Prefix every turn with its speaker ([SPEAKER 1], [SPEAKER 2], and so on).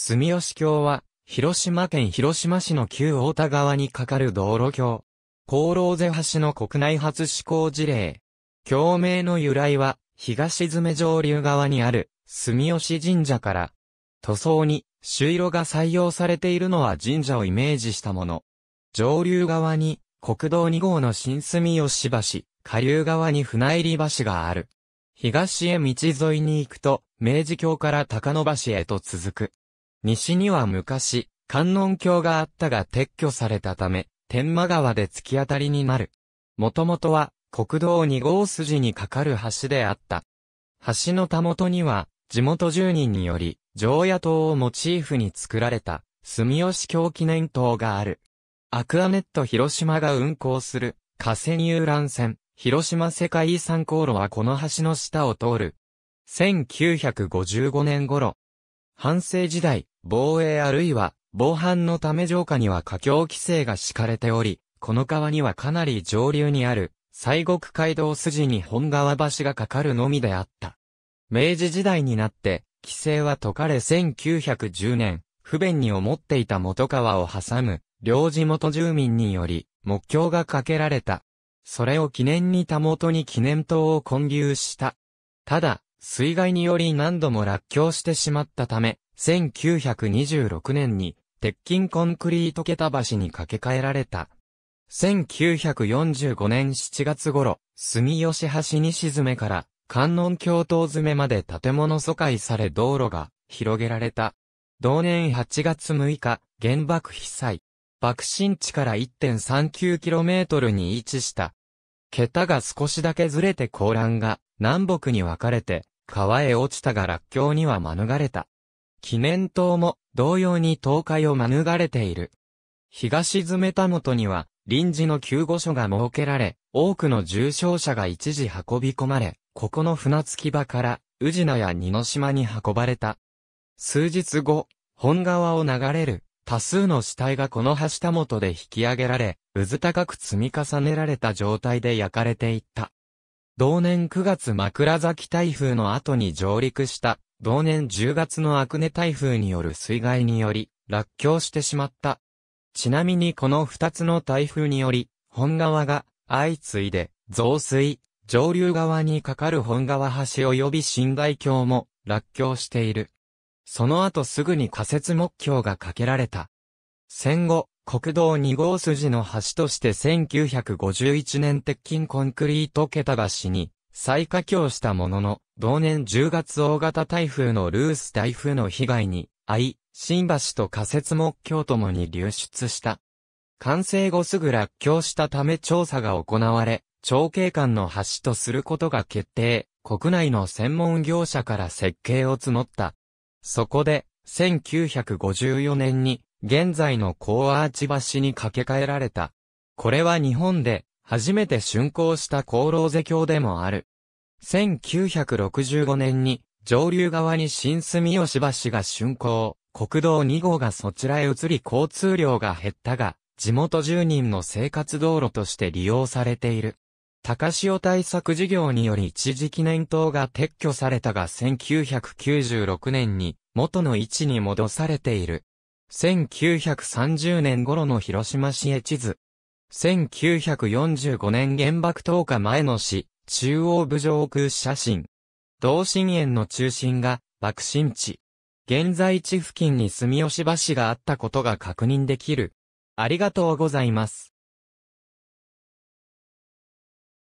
[SPEAKER 1] 住吉橋は、広島県広島市の旧大田川に架かる道路橋。高老瀬橋の国内初施行事例。橋名の由来は、東詰上流側にある、住吉神社から、塗装に、朱色が採用されているのは神社をイメージしたもの。上流側に、国道2号の新住吉橋、下流側に船入り橋がある。東へ道沿いに行くと、明治橋から高野橋へと続く。西には昔、観音橋があったが撤去されたため、天満川で突き当たりになる。もともとは、国道2号筋に架かる橋であった。橋のたもとには、地元住人により、常夜灯をモチーフに作られた、住吉京記念塔がある。アクアネット広島が運行する、河川遊覧船、広島世界遺産航路はこの橋の下を通る。1955年頃、反省時代、防衛あるいは防犯のため城下には下境規制が敷かれており、この川にはかなり上流にある、西国街道筋に本川橋がかかるのみであった。明治時代になって、規制は解かれ1910年、不便に思っていた元川を挟む、両地元住民により、目標がかけられた。それを記念にたもとに記念塔を建立した。ただ、水害により何度も落橋してしまったため、1926年に、鉄筋コンクリート桁橋に架け替えられた。1945年7月頃、住吉橋西詰から、観音橋東詰まで建物疎開され道路が広げられた。同年8月6日、原爆被災。爆心地から 1.39km に位置した。桁が少しだけずれて高欄が南北に分かれて川へ落ちたが落橋には免れた。記念塔も同様に倒壊を免れている。東詰田元には臨時の救護所が設けられ、多くの重傷者が一時運び込まれ、ここの船着き場から宇品や二の島に運ばれた。数日後、本川を流れる多数の死体がこの橋たもとで引き上げられ、うず高く積み重ねられた状態で焼かれていった。同年9月枕崎台風の後に上陸した、同年10月のアクネ台風による水害により、落橋してしまった。ちなみにこの2つの台風により、本川が相次いで増水、上流側に架かる本川橋及び新大橋も落橋している。その後すぐに仮設木橋が架けられた。戦後、国道2号筋の橋として1951年鉄筋コンクリート桁橋に再架橋したものの、同年10月大型台風のルース台風の被害に遭い、新橋と仮設木橋ともに流出した。完成後すぐ落橋したため調査が行われ、長景間の橋とすることが決定、国内の専門業者から設計を募った。そこで、1954年に現在の高アーチ橋に架け替えられた。これは日本で初めて竣工した高老瀬橋でもある。1965年に上流側に新住吉橋が竣工、国道2号がそちらへ移り交通量が減ったが、地元住人の生活道路として利用されている。高潮対策事業により一時記念塔が撤去されたが1996年に元の位置に戻されている。1930年頃の広島市へ地図。1945年原爆投下前の市、中央部上空写真。同心円の中心が爆心地。現在地付近に住吉橋があったことが確認できる。ありがとうございます。